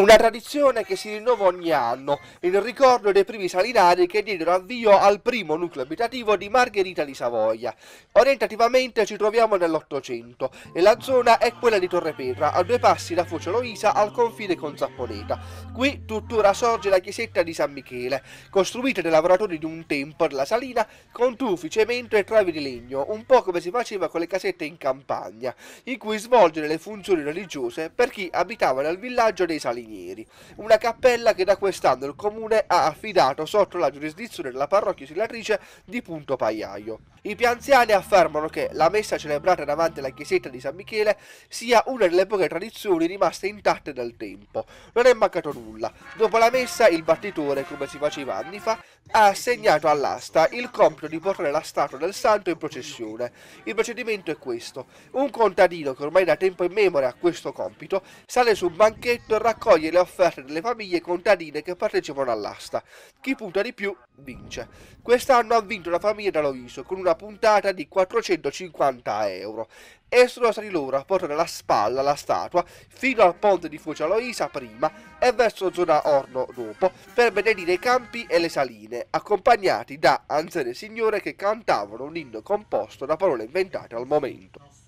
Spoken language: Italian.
Una tradizione che si rinnova ogni anno, in ricordo dei primi salinari che diedero avvio al primo nucleo abitativo di Margherita di Savoia. Orientativamente ci troviamo nell'Ottocento e la zona è quella di Torre Pedra, a due passi da Foce Loisa al confine con Zapponeta. Qui tuttora sorge la chiesetta di San Michele, costruita dai lavoratori di un tempo della salina con tufi, cemento e travi di legno, un po' come si faceva con le casette in campagna, in cui svolgere le funzioni religiose per chi abitava nel villaggio dei salini. Carabinieri, una cappella che da quest'anno il comune ha affidato sotto la giurisdizione della parrocchia oscillatrice di Punto Pagliaio. I più anziani affermano che la messa celebrata davanti alla chiesetta di San Michele sia una delle poche tradizioni rimaste intatte dal tempo. Non è mancato nulla. Dopo la messa il battitore, come si faceva anni fa, ha assegnato all'asta il compito di portare la statua del santo in processione. Il procedimento è questo. Un contadino che ormai da tempo in memoria ha questo compito sale su un banchetto e raccoglie raccoglie le offerte delle famiglie contadine che partecipano all'asta. Chi punta di più vince. Quest'anno ha vinto la famiglia d'Aloiso con una puntata di 450 euro e sono stati loro a portare la spalla la statua fino al ponte di Foce Aloisa prima e verso zona Orno dopo per benedire i campi e le saline, accompagnati da anziane signore che cantavano un inno composto da parole inventate al momento.